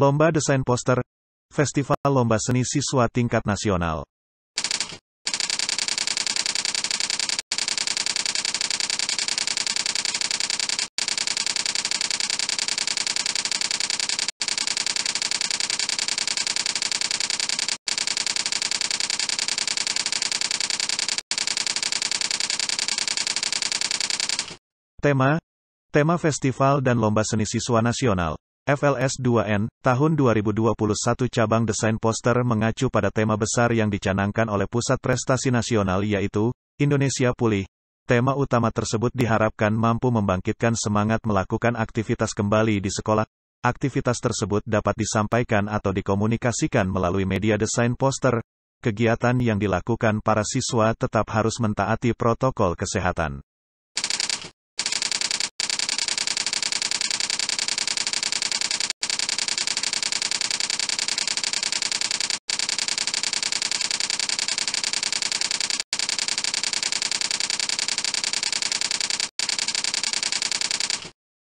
Lomba Desain Poster, Festival Lomba Seni Siswa Tingkat Nasional. Tema, tema festival dan lomba seni siswa nasional. FLS 2N, tahun 2021 cabang desain poster mengacu pada tema besar yang dicanangkan oleh Pusat Prestasi Nasional yaitu, Indonesia Pulih. Tema utama tersebut diharapkan mampu membangkitkan semangat melakukan aktivitas kembali di sekolah. Aktivitas tersebut dapat disampaikan atau dikomunikasikan melalui media desain poster. Kegiatan yang dilakukan para siswa tetap harus mentaati protokol kesehatan.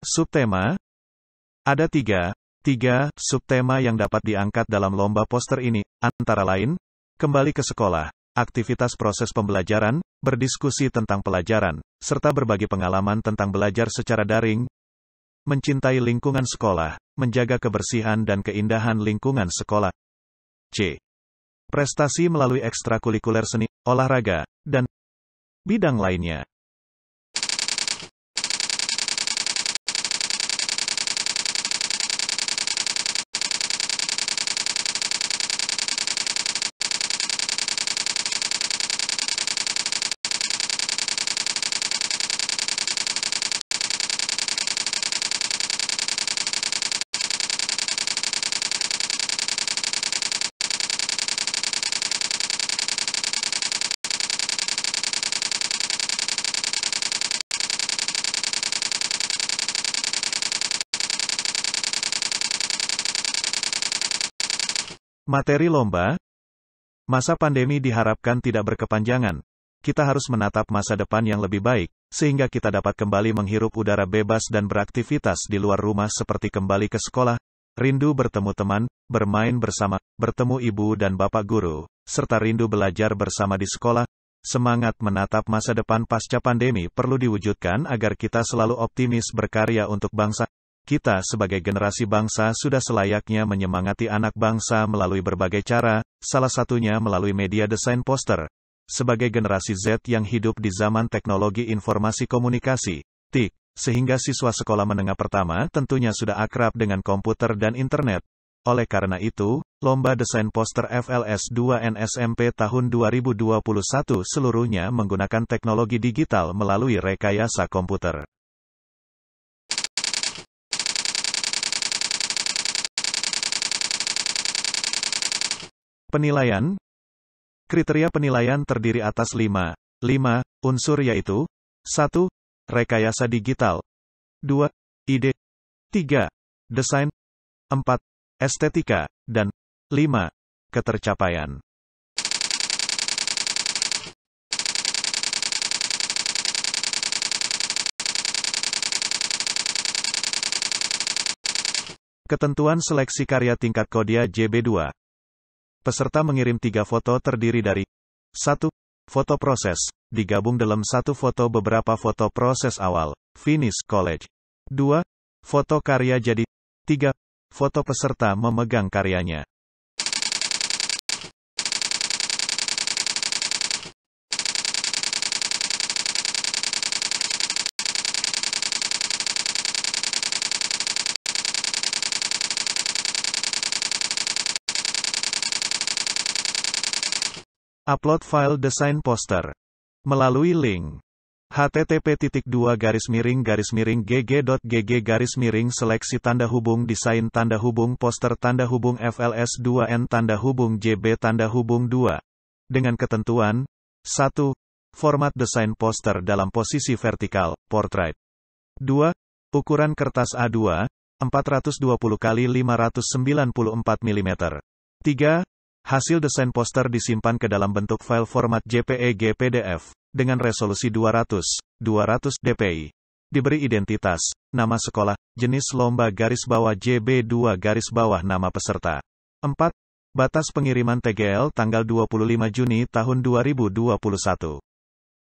Subtema Ada tiga, tiga subtema yang dapat diangkat dalam lomba poster ini, antara lain, kembali ke sekolah, aktivitas proses pembelajaran, berdiskusi tentang pelajaran, serta berbagi pengalaman tentang belajar secara daring, mencintai lingkungan sekolah, menjaga kebersihan dan keindahan lingkungan sekolah. C. Prestasi melalui ekstrakurikuler seni, olahraga, dan bidang lainnya. Materi lomba, masa pandemi diharapkan tidak berkepanjangan. Kita harus menatap masa depan yang lebih baik, sehingga kita dapat kembali menghirup udara bebas dan beraktivitas di luar rumah seperti kembali ke sekolah, rindu bertemu teman, bermain bersama, bertemu ibu dan bapak guru, serta rindu belajar bersama di sekolah. Semangat menatap masa depan pasca pandemi perlu diwujudkan agar kita selalu optimis berkarya untuk bangsa kita sebagai generasi bangsa sudah selayaknya menyemangati anak bangsa melalui berbagai cara, salah satunya melalui media desain poster. Sebagai generasi Z yang hidup di zaman teknologi informasi komunikasi, TIK, sehingga siswa sekolah menengah pertama tentunya sudah akrab dengan komputer dan internet. Oleh karena itu, lomba desain poster FLS 2 NSMP tahun 2021 seluruhnya menggunakan teknologi digital melalui rekayasa komputer. Penilaian Kriteria penilaian terdiri atas 5. 5. Unsur yaitu 1. Rekayasa digital 2. Ide 3. Desain 4. Estetika dan 5. Ketercapaian Ketentuan seleksi karya tingkat Kodia JB2 Peserta mengirim tiga foto terdiri dari 1. Foto proses, digabung dalam satu foto beberapa foto proses awal, finish college. 2. Foto karya jadi 3. Foto peserta memegang karyanya. Upload file desain poster. Melalui link http 2 garis miring garis miring gg.gg garis miring seleksi tanda hubung desain tanda hubung poster tanda hubung fls 2n tanda hubung jb tanda hubung 2 dengan ketentuan 1 format desain poster dalam posisi vertikal portrait 2 ukuran kertas A2 420 x 594 mm 3 Hasil desain poster disimpan ke dalam bentuk file format JPEG PDF, dengan resolusi 200, 200 dpi. Diberi identitas, nama sekolah, jenis lomba garis bawah JB2 garis bawah nama peserta. 4. Batas pengiriman TGL tanggal 25 Juni tahun 2021.